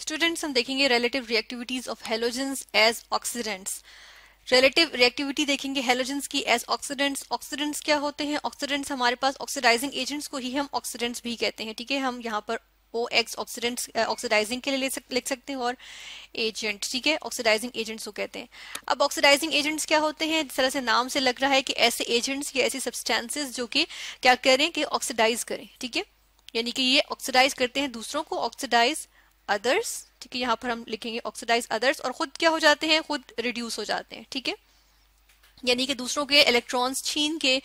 students हम देखेंगे relative reactivities of halogens as oxidants relative reactivity देखेंगे हेलोजेंस की एज ऑक्सीडेंट्स ऑक्सीडेंट्स क्या होते हैं ऑक्सीडेंट्स हमारे पास ऑक्सीडाइजिंग एजेंट्स को ही हम ऑक्सीडेंट्स भी कहते हैं ठीक है हम यहाँ पर ओ एक्स ऑक्सीडेंट्स ऑक्सीडाइजिंग के लिए ले सक, लिख सकते हैं और एजेंट ठीक है ऑक्सीडाइजिंग एजेंट्स को कहते हैं अब ऑक्सीडाइजिंग एजेंट्स क्या होते हैं जिस तरह से नाम से लग रहा है कि ऐसे एजेंट्स या ऐसी सब्सटेंसेज जो कि क्या करें कि ऑक्सीडाइज करें ठीक है यानी कि ये ऑक्सीडाइज करते हैं दूसरों को ऑक्सीडाइज अदर्स ठीक है यहाँ पर हम लिखेंगे ऑक्सीडाइज अदर्स और खुद क्या हो जाते हैं खुद रिड्यूस हो जाते हैं ठीक है यानी कि दूसरों के इलेक्ट्रॉन्स छीन के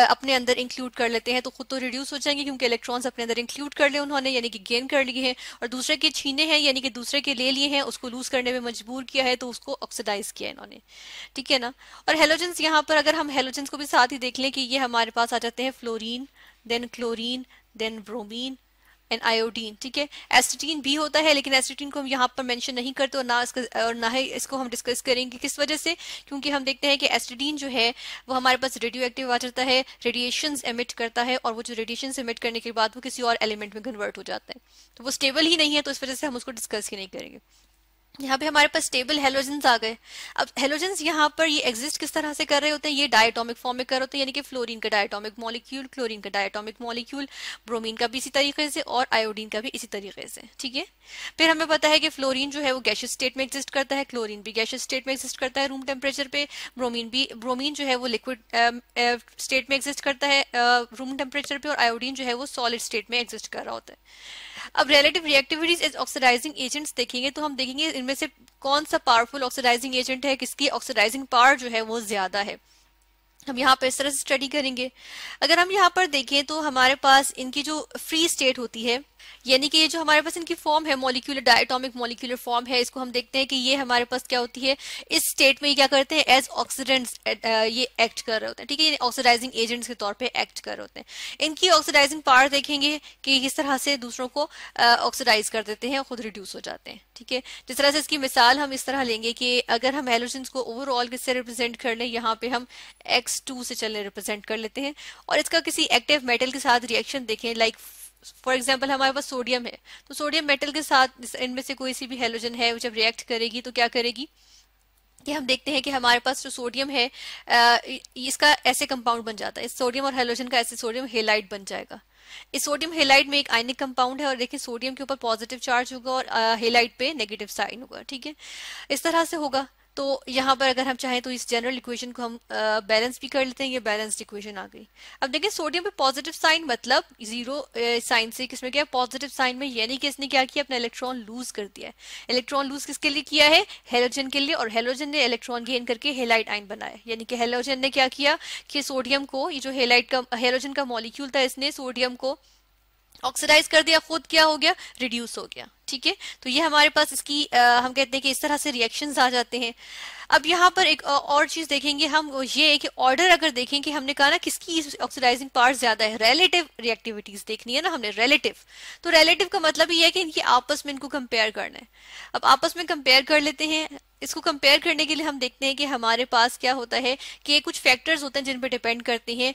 अपने अंदर इंक्लूड कर लेते हैं तो खुद तो रिड्यूस हो जाएंगे क्योंकि इलेक्ट्रॉन्स अपने अंदर इंक्लूड कर ले उन्होंने यानी कि गेन कर लिए हैं और दूसरे के छीने हैं यानी कि दूसरे के ले लिए हैं उसको लूज करने में मजबूर किया है तो उसको ऑक्सीडाइज किया इन्होंने ठीक है ना और हेलोजेंस यहाँ पर अगर हम हेलोजेंस को भी साथ ही देख लें कि ये हमारे पास आ जाते हैं fluorine then chlorine then bromine and iodine ठीक है एसिटीन भी होता है लेकिन एसिटीन को हम यहाँ पर मेंशन नहीं करते और ना इसका और ना ही इसको हम डिस्कस करेंगे किस वजह से क्योंकि हम देखते हैं कि एसिटीन जो है वो हमारे पास रेडियो एक्टिव आ जाता है रेडिएशन एमिट करता है और वो जो रेडिएशन एमिट करने के बाद वो किसी और एलिमेंट में कन्वर्ट हो जाता है तो वो स्टेबल ही नहीं है तो इस वजह से हम उसको डिस्कस ही नहीं करेंगे यहाँ पे हमारे पास स्टेबल हेलोजेंस आ गए अब हेलोजेंस यहाँ पर ये एग्जिस्ट किस तरह से कर रहे होते हैं ये डायटोमिक फॉर्म में कर होते हैं यानी कि फ्लोरीन का डायटोमिक मॉलिक्यूल क्लोरीन का डायटोमिक मॉलिक्यूल ब्रोमीन का भी इसी तरीके से और आयोडीन का भी इसी तरीके से ठीक है फिर हमें पता है कि फ्लोरीन जो है वो गैशियस स्टेट में एग्जिस्ट करता है क्लोरीन भी गैशियस स्टेट में एग्जिस्ट करता है रूम टेम्परेचर पे ब्रोमीन भी ब्रोमीन जो है वो लिक्विड स्टेट um, uh, में एग्जिस्ट करता है रूम uh, टेम्परेचर पे और आयोडीन जो है वो सॉलिड स्टेट में एग्जिस्ट कर रहा होता है अब relative reactivities as oxidising agents देखेंगे तो हम देखेंगे इनमें से कौन सा पावरफुल ऑक्सीडाइजिंग एजेंट है किसकी ऑक्सीडाइजिंग पावर जो है वो ज्यादा है हम यहाँ पर इस तरह से स्टडी करेंगे अगर हम यहाँ पर देखें तो हमारे पास इनकी जो फ्री स्टेट होती है यानी कि ये जो हमारे पास इनकी फॉर्म है मोलिकुलर डायटोमिक मोलिकुलर फॉर्म है इसको हम देखते हैं कि ये हमारे पास क्या होती है इस स्टेट में ये क्या करते हैं एज ऑक्सीडेंट्स uh, ये एक्ट कर रहे होते हैं ठीक है ऑक्सीडाइजिंग एजेंट्स के तौर पे एक्ट कर रहे होते हैं इनकी ऑक्सीडाइजिंग पावर देखेंगे कि किस तरह से दूसरों को ऑक्सीडाइज uh, कर देते हैं खुद रिड्यूस हो जाते हैं ठीक है जिस तरह से इसकी मिसाल हम इस तरह लेंगे कि अगर हम हेलोजन को ओवरऑल किससे रिप्रेजेंट कर लें यहाँ पे हम एक्स टू से चलने रिप्रेजेंट कर लेते हैं और इसका किसी एक्टिव मेटल के साथ रिएक्शन देखें लाइक like फॉर एग्जाम्पल हमारे पास सोडियम है तो सोडियम मेटल के साथ इनमें से कोई सी भी हेलोजन है जब रिएक्ट करेगी तो क्या करेगी कि हम देखते हैं कि हमारे पास जो सोडियम है इसका ऐसे कंपाउंड बन जाता है इस सोडियम और हेलोजन का ऐसे सोडियम हेलाइट बन जाएगा इस सोडियम हेलाइट में एक आयनिक कंपाउंड है और देखिए सोडियम के ऊपर पॉजिटिव चार्ज होगा और हेलाइट पे नेगेटिव साइन होगा ठीक है इस तरह से होगा तो यहाँ पर अगर हम चाहें तो इस जनरल इक्वेशन को हम बैलेंस भी कर लेते हैं ये बैलेंस्ड इक्वेशन आ गई अब देखिए सोडियम पे पॉजिटिव साइन मतलब जीरो साइन से किसमें क्या पॉजिटिव साइन में यानी कि इसने क्या किया अपना इलेक्ट्रॉन लूज कर दिया है इलेक्ट्रॉन लूज किसके लिए किया है हेलोजन के लिए और हेलोजन ने इलेक्ट्रॉन गेन करके हेलाइट आइन बनाया यानी कि हेलोजन ने क्या किया कि सोडियम को ये जो हेलाइट का हेलोजन का मॉलिक्यूल था इसने सोडियम को ऑक्सीडाइज कर दिया खुद क्या हो गया रिड्यूस हो गया ठीक है तो ये हमारे पास इसकी आ, हम कहते हैं कि इस तरह से रिएक्शन आ जाते हैं अब यहाँ पर एक और चीज देखेंगे हम ये कि ऑर्डर अगर देखें कि हमने कहा ना किसकी ऑक्सीडाइजिंग पार्ट ज्यादा है रिलेटिव रिएक्टिविटीज देखनी है ना हमने रिलेटिव तो रिलेटिव का मतलब ये है कि इनकी आपस में इनको कंपेयर करना है अब आपस में कंपेयर कर लेते हैं इसको कंपेयर करने के लिए हम देखते हैं कि हमारे पास क्या होता है कि कुछ फैक्टर्स होते हैं जिन पर डिपेंड करते हैं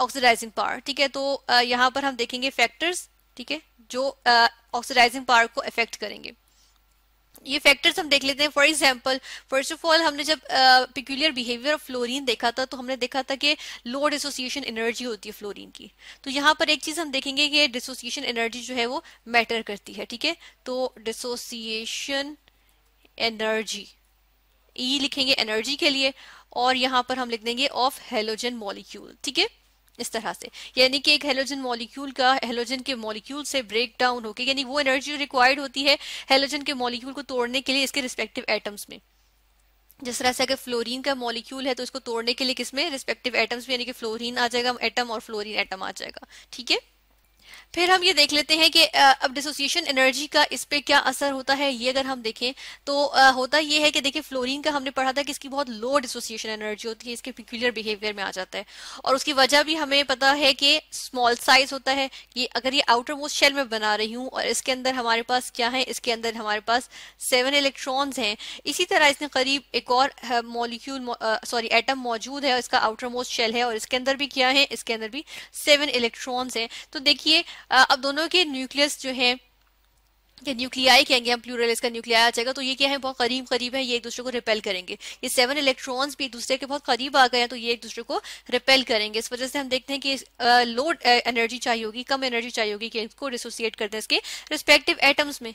ऑक्सीडाइजिंग पावर ठीक है तो uh, यहाँ पर हम देखेंगे फैक्टर्स ठीक है जो ऑक्सीडाइजिंग uh, पावर को अफेक्ट करेंगे ये फैक्टर्स हम देख लेते हैं for example first of all हमने जब पिक्यूलियर बिहेवियर ऑफ फ्लोरीन देखा था तो हमने देखा था कि लो डिसोसिएशन एनर्जी होती है फ्लोरीन की तो यहाँ पर एक चीज हम देखेंगे कि डिसोसिएशन एनर्जी जो है वो मैटर करती है ठीक है तो डिसोसिएशन एनर्जी ई e लिखेंगे एनर्जी के लिए और यहां पर हम लिख देंगे ऑफ हेलोजन मॉलिक्यूल ठीक है इस तरह से यानी कि एक हेलोजन मॉलिक्यूल का हेलोजन के मॉलिक्यूल से ब्रेक डाउन होकर यानी वो एनर्जी रिक्वायर्ड होती है हेलोजन के मॉलिक्यूल को तोड़ने के लिए इसके रिस्पेक्टिव एटम्स में जिस तरह से अगर फ्लोरीन का मॉलिक्यूल है तो इसको तोड़ने के लिए किसमें रिस्पेक्टिव एटम्स में यानी कि फ्लोरीन आ जाएगा एटम और फ्लोरीन एटम आ जाएगा ठीक है फिर हम ये देख लेते हैं कि अब डिसोसिएशन एनर्जी का इस पर क्या असर होता है ये अगर हम देखें तो होता ये है कि देखिए फ्लोरीन का हमने पढ़ा था कि इसकी बहुत लो डिसोसिएशन एनर्जी होती है इसके पिक्यूलर बिहेवियर में आ जाता है और उसकी वजह भी हमें पता है कि स्मॉल साइज होता है कि अगर ये आउटर मोस्ट शेल में बना रही हूँ और इसके अंदर हमारे पास क्या है इसके अंदर हमारे पास सेवन इलेक्ट्रॉन्स हैं इसी तरह इसने करीब एक और मॉलिक्यूल सॉरी एटम मौजूद है और इसका आउटर मोस्ट शेल है और इसके अंदर भी क्या है इसके अंदर भी सेवन इलेक्ट्रॉन्स हैं तो देखिए अब दोनों के न्यूक्लियस जो है न्यूक्लियाई कहेंगे हम प्लूरल इसका न्यूक्लिया आ जाएगा तो ये क्या है बहुत करीब करीब है ये एक दूसरे को रिपेल करेंगे ये सेवन इलेक्ट्रॉन्स भी एक दूसरे के बहुत करीब आ गए हैं तो ये एक दूसरे को रिपेल करेंगे इस वजह से हम देखते हैं कि लो एनर्जी चाहिए होगी कम एनर्जी चाहिए होगी कि इसको डिसोसिएट करते हैं इसके रिस्पेक्टिव एटम्स में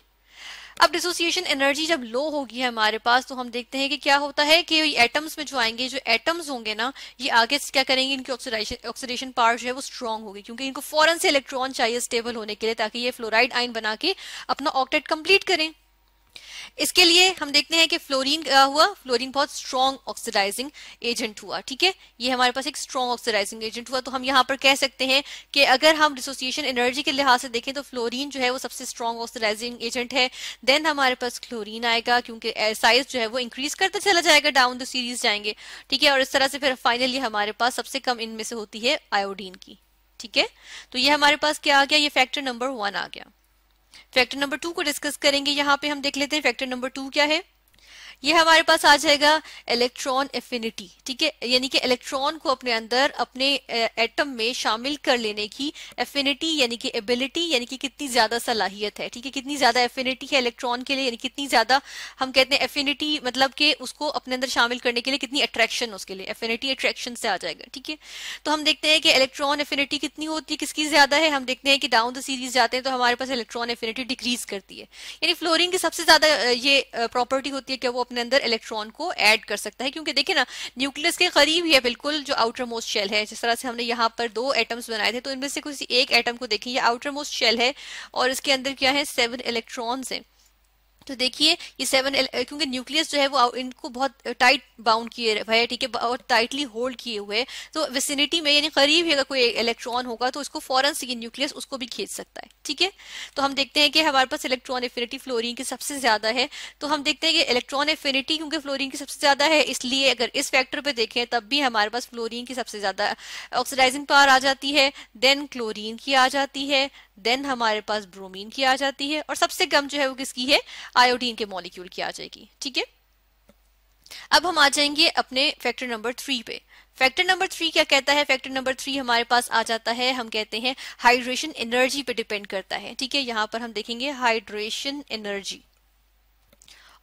अब डिसोसिएशन एनर्जी जब लो होगी हमारे पास तो हम देखते हैं कि क्या होता है कि एटम्स में जो आएंगे जो एटम्स होंगे ना ये आगे क्या करेंगे इनकी ऑक्सीडेशन ऑक्सीडेशन पावर जो है वो स्ट्रांग होगी क्योंकि इनको फॉरन से इलेक्ट्रॉन चाहिए स्टेबल होने के लिए ताकि ये फ्लोराइड आइन बना के अपना ऑक्टेट कंप्लीट करें इसके लिए हम देखते हैं कि फ्लोरीन क्या हुआ फ्लोरीन बहुत स्ट्रॉन्ग ऑक्सीडाइजिंग एजेंट हुआ ठीक है ये हमारे पास एक स्ट्रॉन्ग ऑक्सीडाइजिंग एजेंट हुआ तो हम यहाँ पर कह सकते हैं कि अगर हम डिसोसिएशन एनर्जी के लिहाज से देखें तो फ्लोरीन जो है वो सबसे स्ट्रॉन्ग ऑक्सीडाइजिंग एजेंट है देन हमारे पास क्लोरीन आएगा क्योंकि साइज जो है वो इंक्रीज करते चला जाएगा डाउन द सीरीज जाएंगे ठीक है और इस तरह से फिर फाइनली हमारे पास सबसे कम इनमें से होती है आयोडीन की ठीक है तो ये हमारे पास क्या आ गया ये फैक्टर नंबर वन आ गया फैक्टर नंबर टू को डिस्कस करेंगे यहाँ पे हम देख लेते हैं फैक्टर नंबर टू क्या है ये हमारे पास आ जाएगा इलेक्ट्रॉन एफिनिटी ठीक है यानी कि इलेक्ट्रॉन को अपने अंदर अपने एटम में शामिल कर लेने की एफिनिटी यानी कि एबिलिटी यानी कि कितनी ज्यादा सलाहियत है ठीक है कितनी ज्यादा एफिनिटी है इलेक्ट्रॉन के लिए यानी कितनी ज्यादा हम कहते हैं एफिनिटी मतलब कि उसको अपने अंदर शामिल करने के लिए कितनी अट्रैक्शन उसके लिए एफिनिटी अट्रैक्शन से आ जाएगा ठीक है तो हम देखते हैं कि इलेक्ट्रॉन एफिनिटी कितनी होती है किसकी ज्यादा है हम देखते हैं कि डाउन द सीरीज जाते हैं तो हमारे पास इलेक्ट्रॉन एफिनिटी डिक्रीज करती है यानी फ्लोरिन की सबसे ज्यादा ये प्रॉपर्टी होती है कि वो अपने अंदर इलेक्ट्रॉन को ऐड कर सकता है क्योंकि देखिए ना न्यूक्लियस के करीब ही है बिल्कुल जो आउटर मोस्ट शेल है जिस तरह से हमने यहाँ पर दो एटम्स बनाए थे तो इनमें से किसी एक एटम को देखिए ये आउटर मोस्ट शेल है और इसके अंदर क्या है सेवन इलेक्ट्रॉन्स हैं तो देखिए ये सेवन क्योंकि न्यूक्लियस जो है वो इनको बहुत टाइट बाउंड किए हुए है ठीक है और टाइटली होल्ड किए हुए तो विसिनिटी में यानी करीब ही अगर कोई इलेक्ट्रॉन होगा तो उसको फॉरन से ये न्यूक्लियस उसको भी खींच सकता है ठीक है तो हम देखते हैं कि हमारे पास इलेक्ट्रॉन एफिनिटी फ्लोरिन की सबसे ज्यादा है तो हम देखते हैं कि इलेक्ट्रॉन एफिनिटी क्योंकि फ्लोरिन की सबसे ज्यादा है इसलिए अगर इस फैक्टर पर देखें तब भी हमारे पास फ्लोरिन की सबसे ज्यादा ऑक्सीडाइजिंग पावर आ जाती है देन क्लोरिन की आ जाती है देन हमारे पास ब्रोमीन की आ जाती है और सबसे कम जो है वो किसकी है आयोडीन के मॉलिक्यूल की आ जाएगी ठीक है अब हम आ जाएंगे अपने फैक्टर नंबर थ्री पे फैक्टर नंबर थ्री क्या कहता है फैक्टर नंबर थ्री हमारे पास आ जाता है हम कहते हैं हाइड्रेशन एनर्जी पे डिपेंड करता है ठीक है यहां पर हम देखेंगे हाइड्रेशन एनर्जी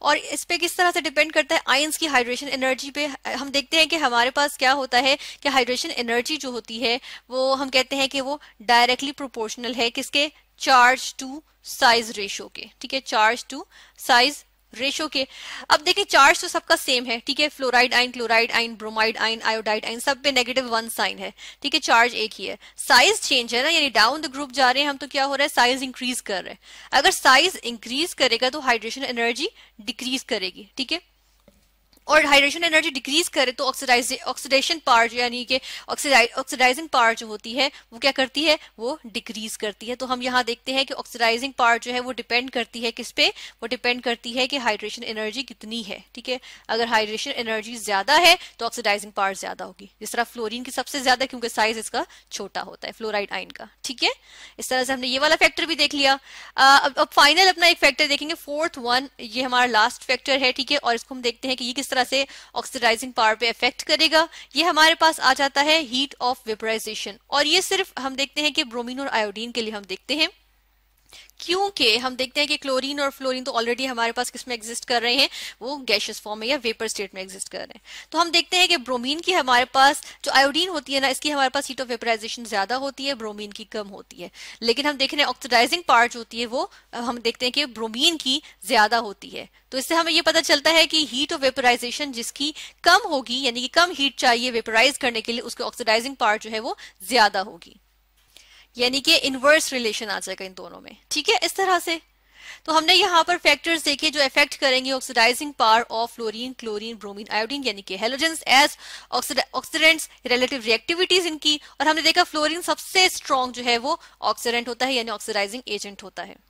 और इस पे किस तरह से डिपेंड करता है आयंस की हाइड्रेशन एनर्जी पे हम देखते हैं कि हमारे पास क्या होता है कि हाइड्रेशन एनर्जी जो होती है वो हम कहते हैं कि वो डायरेक्टली प्रोपोर्शनल है किसके चार्ज टू साइज रेशो के ठीक है चार्ज टू साइज रेशो के अब देखिए चार्ज तो सबका सेम है ठीक है फ्लोराइड आइन क्लोराइड आइन ब्रोमाइड आइन आयोडाइड आइन सब पे नेगेटिव वन साइन है ठीक है चार्ज एक ही है साइज चेंज है ना यानी डाउन द ग्रुप जा रहे हैं हम तो क्या हो रहा है साइज इंक्रीज कर रहे हैं अगर साइज इंक्रीज करेगा तो हाइड्रेशन एनर्जी डिक्रीज करेगी ठीक है और हाइड्रेशन एनर्जी डिक्रीज करे तो ऑक्सीडाइज ऑक्सीडेशन पार्ट यानी कि ऑक्सीडाइजिंग पार्ट जो होती है वो क्या करती है वो डिक्रीज करती है तो हम यहाँ देखते हैं कि ऑक्सीडाइजिंग पार्ट जो है वो डिपेंड करती है किस पे वो डिपेंड करती है कि हाइड्रेशन एनर्जी कितनी है ठीक है अगर हाइड्रेशन एनर्जी ज्यादा है तो ऑक्सीडाइजिंग पार्ट ज्यादा होगी जिस तरह फ्लोरिन की सबसे ज्यादा क्योंकि साइज इसका छोटा होता है फ्लोराइड आइन का ठीक है इस तरह से हमने ये वाला फैक्टर भी देख लिया अब, अब फाइनल अपना एक फैक्टर देखेंगे फोर्थ वन ये हमारा लास्ट फैक्टर है ठीक है और इसको हम देखते हैं कि ये किस तरह तरह से ऑक्सीडाइजिंग पावर पे इफेक्ट करेगा ये हमारे पास आ जाता है हीट ऑफ वेपराइजेशन और ये सिर्फ हम देखते हैं कि ब्रोमीन और आयोडीन के लिए हम देखते हैं क्योंकि हम देखते हैं कि क्लोरीन और फ्लोरीन तो ऑलरेडी हमारे पास किसमें एग्जिस्ट कर रहे हैं वो गैशियस फॉर्म में या वेपर स्टेट में एग्जिस्ट कर रहे हैं तो हम देखते हैं कि ब्रोमीन की हमारे पास जो आयोडीन होती है ना इसकी हमारे पास हीट ऑफ वेपराइजेशन ज्यादा होती है ब्रोमीन की कम होती है लेकिन हम देख रहे हैं ऑक्सीडाइजिंग पार्ट होती है वो हम देखते हैं कि ब्रोमीन की ज्यादा होती है तो इससे हमें ये पता चलता है कि हीट ऑफ वेपराइजेशन जिसकी कम होगी यानी कि कम हीट चाहिए वेपराइज करने के लिए उसके ऑक्सीडाइजिंग पार्ट जो है वो ज्यादा होगी यानी कि इनवर्स रिलेशन आ जाएगा इन दोनों में ठीक है इस तरह से तो हमने यहाँ पर फैक्टर्स देखे जो इफेक्ट करेंगे oxidising power of fluorine chlorine bromine iodine यानी कि halogens as oxidants relative reactivities इनकी और हमने देखा फ्लोरीन सबसे स्ट्रॉन्ग जो है वो ऑक्सीडेंट होता है यानी ऑक्सीडाइजिंग एजेंट होता है